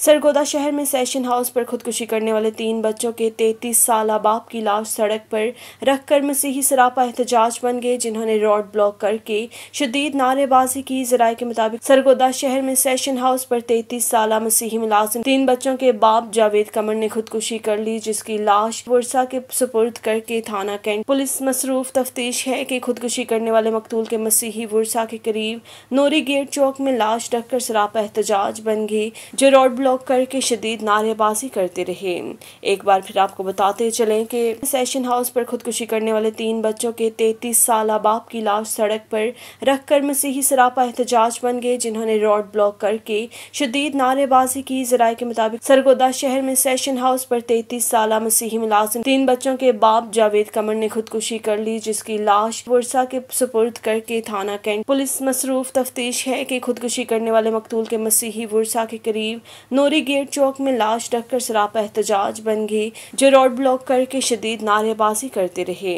सरगोदा शहर में session house पर खुदकुशी करने वाले तीन बच्चों के तैतीस साल बाप की लाश सड़क पर रखकर मसीही सरापा एहतजाज बन गए जिन्होंने रोड ब्लॉक करके शदीद नारेबाजी की जराये के मुताबिक सरगोदा शहर में सेशन हाउस पर तैतीस साल मसीही मुलाजिम तीन बच्चों के बाप जावेद कमर ने खुदकुशी कर ली जिसकी लाश वर्षा के सुपुर्द करके थाना कैंट पुलिस मसरूफ तफ्तीश है की खुदकुशी करने वाले मकतूल के मसीही वर्षा के करीब नोरी गेट चौक में लाश रखकर सरापा एहतजाज बन गई जो रोड ब्लॉक लॉक करके शदीद नारेबाजी करते रहे एक बार फिर आपको बताते चलें कि सेशन हाउस पर खुदकुशी करने वाले तीन बच्चों के तैतीस साल बाप की लाश सड़क पर रखकर मसीही सरापा एहतजाज बन गए जिन्होंने रोड ब्लॉक करके शदीद नारेबाजी की जराये के मुताबिक सरगोदा शहर में सेशन हाउस पर तैतीस साल मसीही मुलाजिम तीन बच्चों के बाप जावेद कमर ने खुदकुशी कर ली जिसकी लाश वर्षा के सुपुर्द करके थाना कैंट पुलिस मसरूफ तफ्तीश है कि खुदकुशी करने वाले मकतूल के मसीही वर्षा के करीब नोरी गेट चौक में लाश रखकर सरापा एहतजाज बन गई जो रोड ब्लॉक करके शदीद नारेबाजी करते रहे